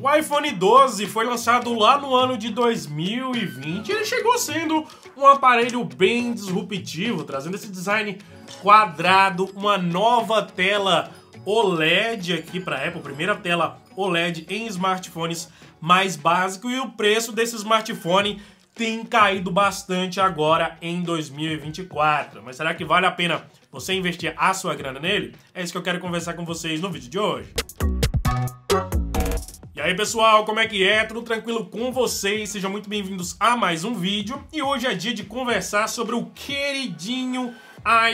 O iPhone 12 foi lançado lá no ano de 2020 e ele chegou sendo um aparelho bem disruptivo, trazendo esse design quadrado, uma nova tela OLED aqui para Apple, primeira tela OLED em smartphones mais básico e o preço desse smartphone tem caído bastante agora em 2024. Mas será que vale a pena você investir a sua grana nele? É isso que eu quero conversar com vocês no vídeo de hoje aí pessoal, como é que é? Tudo tranquilo com vocês? Sejam muito bem-vindos a mais um vídeo E hoje é dia de conversar sobre o queridinho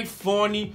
iPhone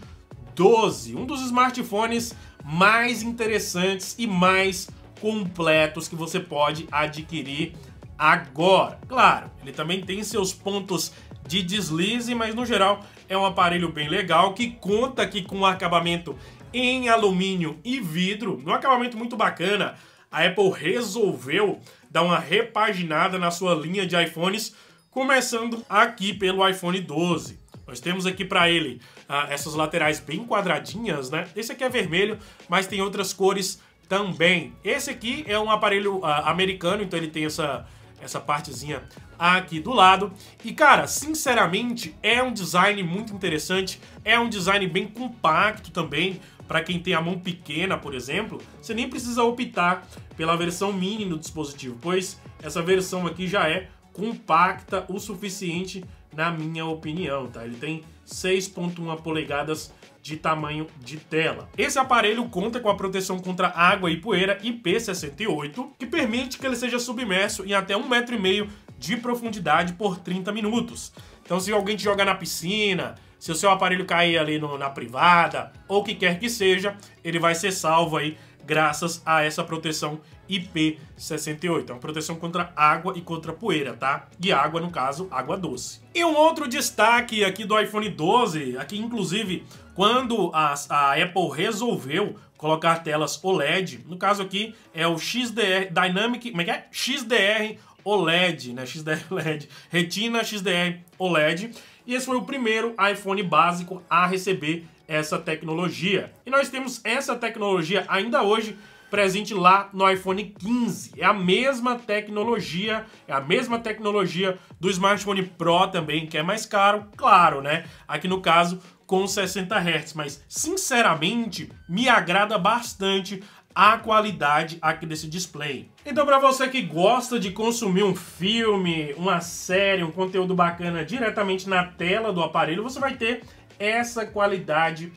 12 Um dos smartphones mais interessantes e mais completos que você pode adquirir agora Claro, ele também tem seus pontos de deslize, mas no geral é um aparelho bem legal que conta aqui com um acabamento em alumínio e vidro, um acabamento muito bacana, a Apple resolveu dar uma repaginada na sua linha de iPhones, começando aqui pelo iPhone 12. Nós temos aqui para ele ah, essas laterais bem quadradinhas, né? Esse aqui é vermelho, mas tem outras cores também. Esse aqui é um aparelho ah, americano, então ele tem essa essa partezinha aqui do lado. E, cara, sinceramente, é um design muito interessante, é um design bem compacto também, para quem tem a mão pequena, por exemplo, você nem precisa optar pela versão mini do dispositivo, pois essa versão aqui já é compacta o suficiente, na minha opinião, tá? Ele tem 6.1 polegadas de tamanho de tela. Esse aparelho conta com a proteção contra água e poeira IP68, que permite que ele seja submerso em até um metro e meio de profundidade por 30 minutos. Então se alguém te joga na piscina, se o seu aparelho cair ali no, na privada, ou o que quer que seja, ele vai ser salvo aí graças a essa proteção IP68. É uma proteção contra água e contra poeira, tá? E água, no caso, água doce. E um outro destaque aqui do iPhone 12, aqui inclusive quando a, a Apple resolveu colocar telas OLED, no caso aqui é o XDR Dynamic, como é que é? XDR OLED, né? XDR OLED, Retina XDR OLED. E esse foi o primeiro iPhone básico a receber essa tecnologia. E nós temos essa tecnologia ainda hoje presente lá no iPhone 15. É a mesma tecnologia, é a mesma tecnologia do smartphone Pro também, que é mais caro, claro, né? Aqui no caso com 60 Hz, mas sinceramente me agrada bastante a qualidade aqui desse display. Então para você que gosta de consumir um filme, uma série, um conteúdo bacana diretamente na tela do aparelho, você vai ter essa qualidade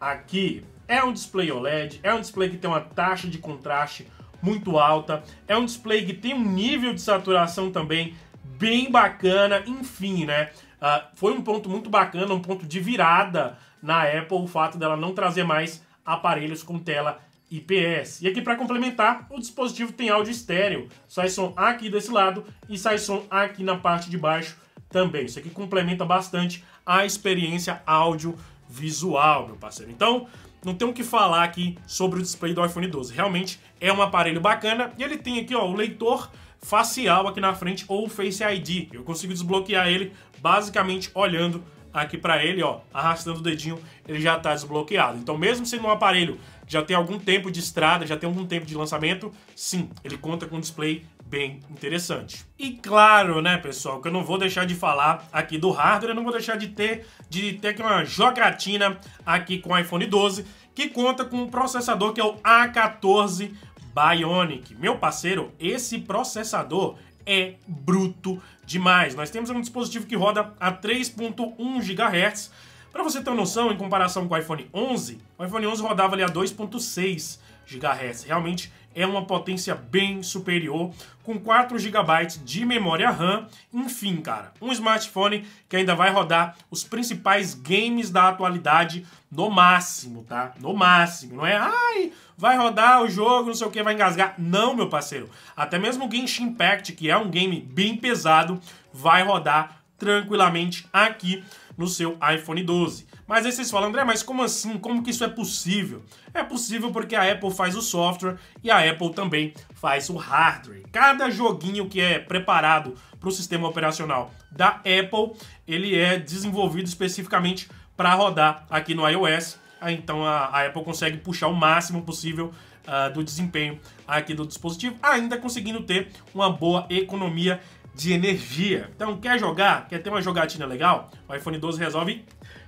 aqui. É um display OLED, é um display que tem uma taxa de contraste muito alta, é um display que tem um nível de saturação também bem bacana, enfim, né? Uh, foi um ponto muito bacana, um ponto de virada na Apple, o fato dela não trazer mais aparelhos com tela IPS. E aqui para complementar, o dispositivo tem áudio estéreo, sai som aqui desse lado e sai som aqui na parte de baixo também. Isso aqui complementa bastante a experiência áudio-visual, meu parceiro. Então, não tem o que falar aqui sobre o display do iPhone 12. Realmente é um aparelho bacana e ele tem aqui ó, o leitor facial aqui na frente ou Face ID. Eu consigo desbloquear ele basicamente olhando aqui para ele, ó, arrastando o dedinho, ele já está desbloqueado. Então, mesmo sendo um aparelho que já tem algum tempo de estrada, já tem algum tempo de lançamento, sim, ele conta com um display bem interessante. E claro, né, pessoal, que eu não vou deixar de falar aqui do hardware, eu não vou deixar de ter de ter uma jogatina aqui com o iPhone 12, que conta com um processador que é o A14 Bionic. Meu parceiro, esse processador é bruto demais. Nós temos um dispositivo que roda a 3.1 GHz. Para você ter uma noção, em comparação com o iPhone 11, o iPhone 11 rodava ali a 2.6 GHz. Realmente é uma potência bem superior, com 4 GB de memória RAM. Enfim, cara, um smartphone que ainda vai rodar os principais games da atualidade no máximo, tá? No máximo, não é? Ai, vai rodar o jogo, não sei o que, vai engasgar. Não, meu parceiro. Até mesmo o Genshin Impact, que é um game bem pesado, vai rodar tranquilamente aqui no seu iPhone 12. Mas aí vocês falam, André, mas como assim? Como que isso é possível? É possível porque a Apple faz o software e a Apple também faz o hardware. Cada joguinho que é preparado para o sistema operacional da Apple, ele é desenvolvido especificamente para rodar aqui no iOS. Então a, a, Apple consegue puxar o máximo possível uh, do desempenho aqui do dispositivo, ainda conseguindo ter uma boa economia de energia. Então, quer jogar? Quer ter uma jogatina legal? O iPhone 12 resolve.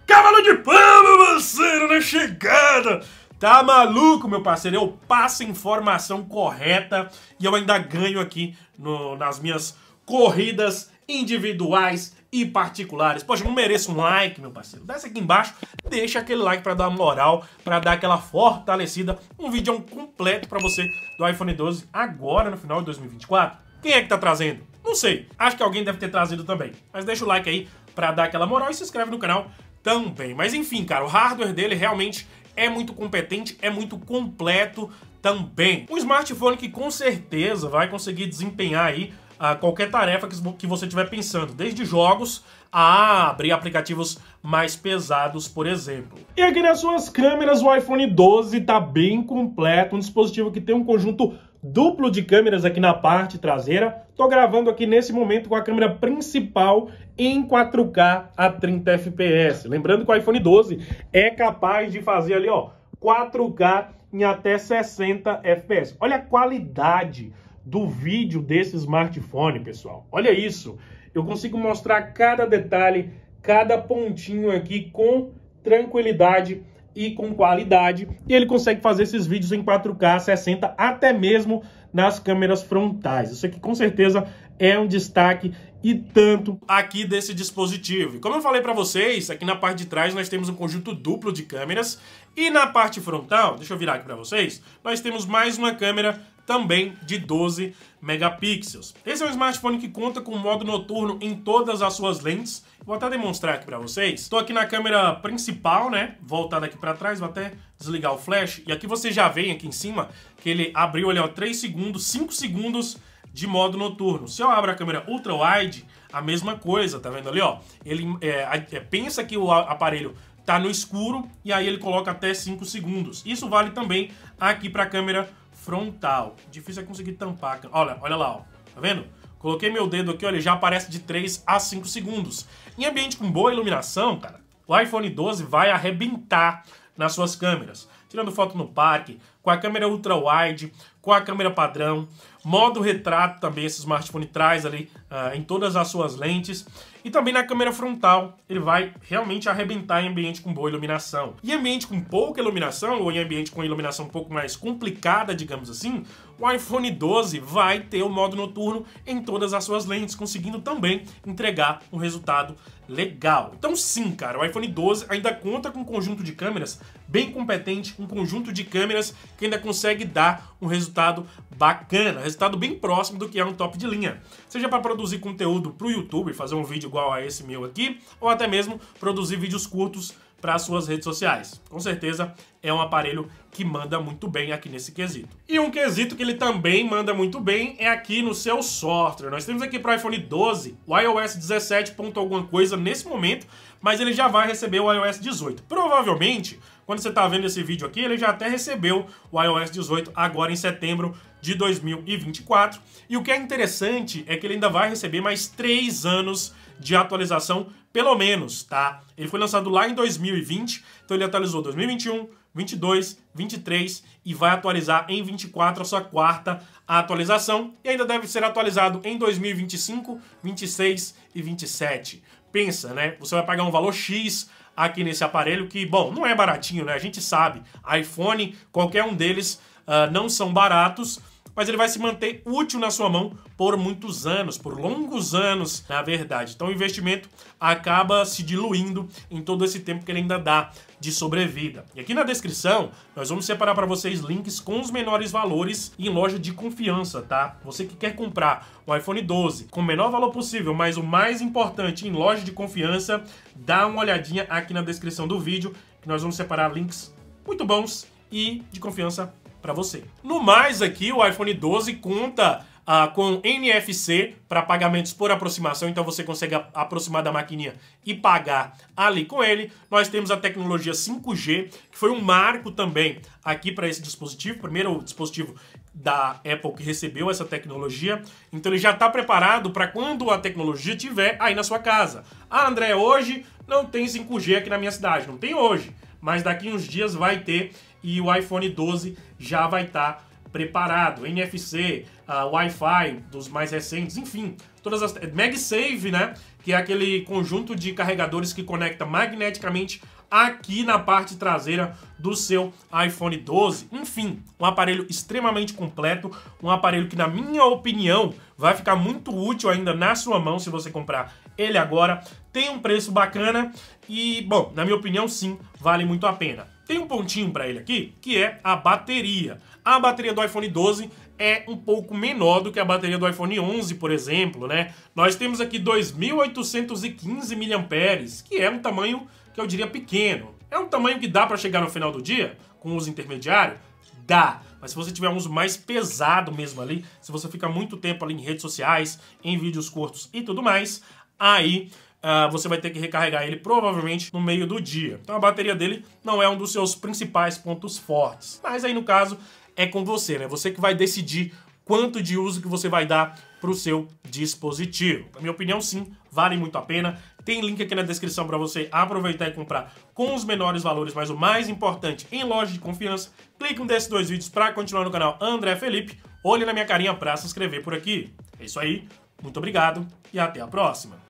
Cavalo de pano, meu parceiro, na chegada! Tá maluco, meu parceiro? Eu passo informação correta e eu ainda ganho aqui no, nas minhas corridas individuais e particulares. Poxa, eu não mereço um like, meu parceiro. Desce aqui embaixo, deixa aquele like para dar moral, para dar aquela fortalecida. Um vídeo completo para você do iPhone 12 agora no final de 2024. Quem é que tá trazendo? Não sei, acho que alguém deve ter trazido também. Mas deixa o like aí para dar aquela moral e se inscreve no canal também. Mas enfim, cara, o hardware dele realmente é muito competente, é muito completo também. Um smartphone que com certeza vai conseguir desempenhar aí a ah, qualquer tarefa que você estiver pensando, desde jogos a abrir aplicativos mais pesados, por exemplo. E aqui nas suas câmeras, o iPhone 12 está bem completo, um dispositivo que tem um conjunto duplo de câmeras aqui na parte traseira. Estou gravando aqui nesse momento com a câmera principal em 4K a 30 fps. Lembrando que o iPhone 12 é capaz de fazer ali, ó, 4K em até 60 fps. Olha a qualidade do vídeo desse smartphone, pessoal. Olha isso. Eu consigo mostrar cada detalhe, cada pontinho aqui com tranquilidade e com qualidade. E ele consegue fazer esses vídeos em 4K 60, até mesmo nas câmeras frontais. Isso aqui com certeza é um destaque e tanto aqui desse dispositivo. E como eu falei para vocês, aqui na parte de trás nós temos um conjunto duplo de câmeras e na parte frontal, deixa eu virar aqui para vocês, nós temos mais uma câmera também de 12 megapixels. Esse é um smartphone que conta com modo noturno em todas as suas lentes. Vou até demonstrar aqui para vocês. Estou aqui na câmera principal, né? Voltada aqui para trás, vou até desligar o flash. E aqui você já vê aqui em cima que ele abriu ali, ó, 3 segundos, 5 segundos de modo noturno. Se eu abro a câmera ultra wide, a mesma coisa, tá vendo ali, ó? Ele é, é, pensa que o aparelho tá no escuro e aí ele coloca até 5 segundos. Isso vale também aqui para a câmera frontal. Difícil é conseguir tampar. Olha, olha lá, ó. Tá vendo? Coloquei meu dedo aqui, olha, já aparece de 3 a 5 segundos. Em ambiente com boa iluminação, cara, o iPhone 12 vai arrebentar nas suas câmeras. Tirando foto no parque, com a câmera ultra-wide, com a câmera padrão, modo retrato também esse smartphone traz ali uh, em todas as suas lentes. E também na câmera frontal, ele vai realmente arrebentar em ambiente com boa iluminação. E ambiente com pouca iluminação, ou em ambiente com iluminação um pouco mais complicada, digamos assim, o iPhone 12 vai ter o modo noturno em todas as suas lentes, conseguindo também entregar um resultado legal. Então sim, cara, o iPhone 12 ainda conta com um conjunto de câmeras bem competente, um conjunto de câmeras que ainda consegue dar um resultado bacana, resultado bem próximo do que é um top de linha. Seja para produzir conteúdo para o YouTube, fazer um vídeo igual a esse meu aqui, ou até mesmo produzir vídeos curtos para suas redes sociais. Com certeza é um aparelho que manda muito bem aqui nesse quesito. E um quesito que ele também manda muito bem é aqui no seu software. Nós temos aqui para o iPhone 12 o iOS 17. alguma coisa nesse momento, mas ele já vai receber o iOS 18. Provavelmente quando você está vendo esse vídeo aqui, ele já até recebeu o iOS 18 agora em setembro de 2024. E o que é interessante é que ele ainda vai receber mais 3 anos de atualização, pelo menos, tá? Ele foi lançado lá em 2020, então ele atualizou 2021, 22, 23 e vai atualizar em 24 a sua quarta atualização e ainda deve ser atualizado em 2025, 26 e 27 pensa, né? Você vai pagar um valor X aqui nesse aparelho que, bom, não é baratinho, né? A gente sabe. iPhone, qualquer um deles uh, não são baratos mas ele vai se manter útil na sua mão por muitos anos, por longos anos, na verdade. Então o investimento acaba se diluindo em todo esse tempo que ele ainda dá de sobrevida. E aqui na descrição, nós vamos separar para vocês links com os menores valores em loja de confiança, tá? Você que quer comprar um iPhone 12 com o menor valor possível, mas o mais importante em loja de confiança, dá uma olhadinha aqui na descrição do vídeo, que nós vamos separar links muito bons e de confiança para você. No mais aqui, o iPhone 12 conta ah, com NFC para pagamentos por aproximação, então você consegue aproximar da maquininha e pagar ali com ele. Nós temos a tecnologia 5G, que foi um marco também aqui para esse dispositivo, primeiro dispositivo da Apple que recebeu essa tecnologia. Então ele já está preparado para quando a tecnologia tiver aí na sua casa. Ah, André, hoje não tem 5G aqui na minha cidade, não tem hoje, mas daqui uns dias vai ter e o iPhone 12 já vai estar tá preparado. NFC, uh, ah, Wi-Fi dos mais recentes, enfim, todas as é, MagSafe, né, que é aquele conjunto de carregadores que conecta magneticamente aqui na parte traseira do seu iPhone 12. Enfim, um aparelho extremamente completo, um aparelho que na minha opinião vai ficar muito útil ainda na sua mão se você comprar ele agora. Tem um preço bacana e, bom, na minha opinião sim, vale muito a pena. Tem um pontinho para ele aqui, que é a bateria. A bateria do iPhone 12 é um pouco menor do que a bateria do iPhone 11, por exemplo, né? Nós temos aqui 2.815 mAh, que é um tamanho que eu diria pequeno. É um tamanho que dá para chegar no final do dia, com uso intermediário? Dá. Mas se você tiver um uso mais pesado mesmo ali, se você fica muito tempo ali em redes sociais, em vídeos curtos e tudo mais, aí uh, você vai ter que recarregar ele provavelmente no meio do dia. Então a bateria dele não é um dos seus principais pontos fortes. Mas aí no caso é com você, né? Você que vai decidir quanto de uso que você vai dar para o seu dispositivo. Na minha opinião, sim, vale muito a pena. Tem link aqui na descrição para você aproveitar e comprar com os menores valores, mas o mais importante, em loja de confiança. Clique um desses dois vídeos para continuar no canal André Felipe. Olhe na minha carinha para se inscrever por aqui. É isso aí, muito obrigado e até a próxima.